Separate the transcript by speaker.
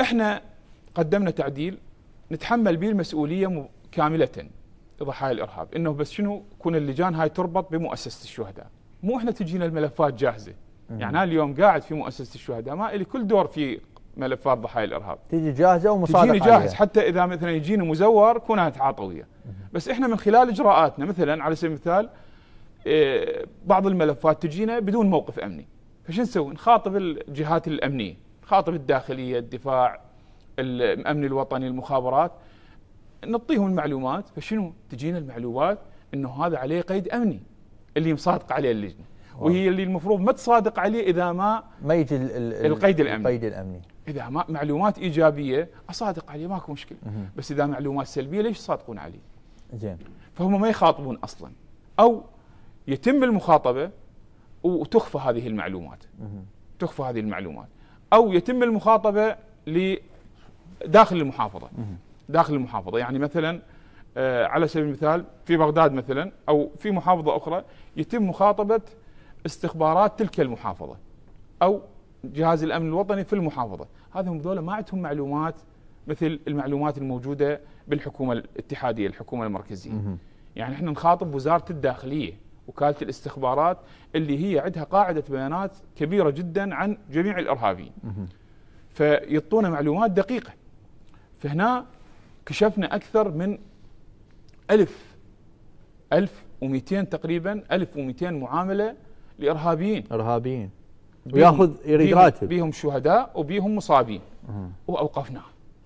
Speaker 1: احنا قدمنا تعديل نتحمل به المسؤوليه كامله ضحايا الارهاب انه بس شنو كون اللجان هاي تربط بمؤسسه الشهداء مو احنا تجينا الملفات جاهزه يعني انا اليوم قاعد في مؤسسه الشهداء ما لي كل دور في ملفات ضحايا الارهاب تجي جاهزه ومصادقه تجيني جاهز عليها. حتى اذا مثلا يجيني مزور كون اتعاطى وياه بس احنا من خلال اجراءاتنا مثلا على سبيل المثال إيه، بعض الملفات تجينا بدون موقف امني فشو نسوي؟ نخاطب الجهات الامنيه خاطب الداخليه، الدفاع، الامن الوطني، المخابرات نعطيهم المعلومات فشنو تجينا المعلومات انه هذا عليه قيد امني اللي مصادق عليه اللجنه وهي اللي المفروض ما تصادق عليه اذا ما ما يجي القيد الامني القيد الامني اذا ما معلومات ايجابيه اصادق عليه ماكو مشكله بس اذا معلومات سلبيه ليش يصادقون عليه؟ زين فهم ما يخاطبون اصلا او يتم المخاطبه وتخفى هذه المعلومات تخفى هذه المعلومات أو يتم المخاطبة داخل المحافظة داخل المحافظة يعني مثلا آه، على سبيل المثال في بغداد مثلا أو في محافظة أخرى يتم مخاطبة استخبارات تلك المحافظة أو جهاز الأمن الوطني في المحافظة هذا هم ذولا ما عندهم معلومات مثل المعلومات الموجودة بالحكومة الاتحادية الحكومة المركزية يعني احنا نخاطب وزارة الداخلية وكاله الاستخبارات اللي هي عندها قاعده بيانات كبيره جدا عن جميع الارهابيين. فيعطونا معلومات دقيقه. فهنا كشفنا اكثر من 1000 1200 تقريبا 1200 معامله لارهابيين ارهابيين وياخذ يريد راتب بيهم شهداء وبيهم مصابين واوقفناه